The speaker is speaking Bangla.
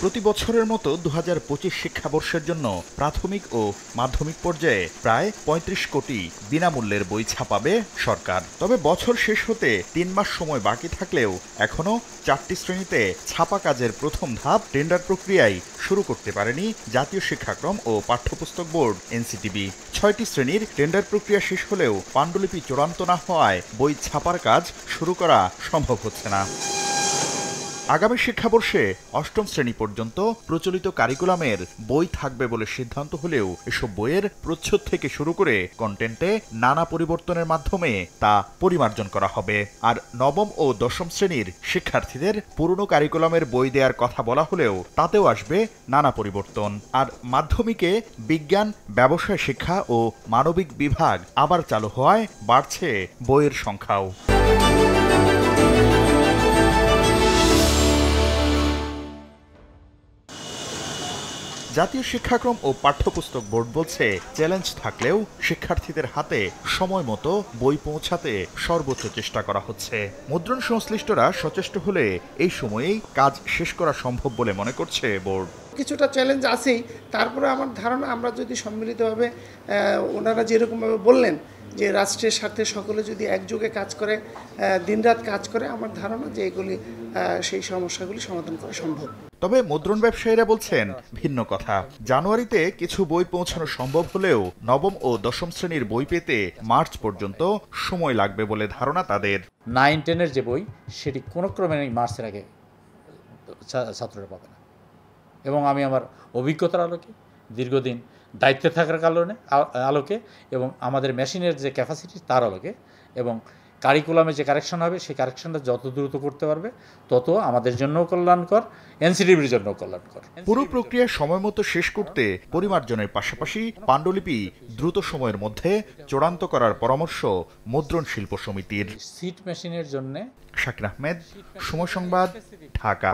প্রতি বছরের মতো দু হাজার পঁচিশ শিক্ষাবর্ষের জন্য প্রাথমিক ও মাধ্যমিক পর্যায়ে প্রায় ৩৫ কোটি বিনামূল্যের বই ছাপাবে সরকার তবে বছর শেষ হতে তিন মাস সময় বাকি থাকলেও এখনও চারটি শ্রেণীতে ছাপা কাজের প্রথম ধাপ টেন্ডার প্রক্রিয়ায় শুরু করতে পারেনি জাতীয় শিক্ষাক্রম ও পাঠ্যপুস্তক বোর্ড এনসিটিবি ছয়টি শ্রেণীর টেন্ডার প্রক্রিয়া শেষ হলেও পাণ্ডুলিপি চূড়ান্ত না হওয়ায় বই ছাপার কাজ শুরু করা সম্ভব হচ্ছে না আগামী শিক্ষাবর্ষে অষ্টম শ্রেণী পর্যন্ত প্রচলিত কারিকুলামের বই থাকবে বলে সিদ্ধান্ত হলেও এসব বইয়ের প্রচ্ছদ থেকে শুরু করে কন্টেন্টে নানা পরিবর্তনের মাধ্যমে তা পরিমার্জন করা হবে আর নবম ও দশম শ্রেণীর শিক্ষার্থীদের পুরনো কারিকুলামের বই দেওয়ার কথা বলা হলেও তাতেও আসবে নানা পরিবর্তন আর মাধ্যমিকে বিজ্ঞান ব্যবসায় শিক্ষা ও মানবিক বিভাগ আবার চালু হওয়ায় বাড়ছে বইয়ের সংখ্যাও জাতীয় শিক্ষাক্রম ও পাঠ্যপুস্তক বোর্ড বলছে চ্যালেঞ্জ থাকলেও শিক্ষার্থীদের হাতে সময় মতো বই পৌঁছাতে সর্বোচ্চ চেষ্টা করা হচ্ছে মুদ্রণ সংশ্লিষ্টরা সচেষ্ট হলে এই সময়েই কাজ শেষ করা সম্ভব বলে মনে করছে বোর্ড কিছুটা চ্যালেঞ্জ আছেই তারপরে আমার ধারণা আমরা যদি সম্মিলিতভাবে ওনারা যেরকমভাবে বললেন যে রাষ্ট্রের স্বার্থে সকলে যদি একযোগে কাজ করে দিনরাত কাজ করে আমার ধারণা যে এগুলি সেই সমস্যাগুলি সমাধান করা সম্ভব তবে মুদ্রণ ব্যবসায়ীরা বলছেন ভিন্ন কথা জানুয়ারিতে কিছু বই পৌঁছানো সম্ভব হলেও নবম ও দশম শ্রেণীর বই পেতে মার্চ পর্যন্ত সময় লাগবে বলে ধারণা তাদের নাইন টেনের যে বই সেটি কোনো ক্রমে মার্চের আগে ছাত্ররা পাবে না এবং আমি আমার অভিজ্ঞতার আলোকে দীর্ঘদিন দায়িত্বে থাকার কারণে আলোকে এবং আমাদের মেশিনের যে ক্যাপাসিটি তার আলোকে এবং কারিকুলামে যে কারেকশন হবে সেই কারেকশনটা যত দ্রুত করতে পারবে তত আমাদের জন্য কল্যাণকর এনসিডিবির জন্য কল্যাণকর পুরো প্রক্রিয়া সময় মতো শেষ করতে পরিমার্জনের পাশাপাশি পাণ্ডুলিপি দ্রুত সময়ের মধ্যে চূড়ান্ত করার পরামর্শ মুদ্রণ শিল্প সমিতির সিট মেশিনের জন্য শাকির আহমেদ সময় সংবাদ ঢাকা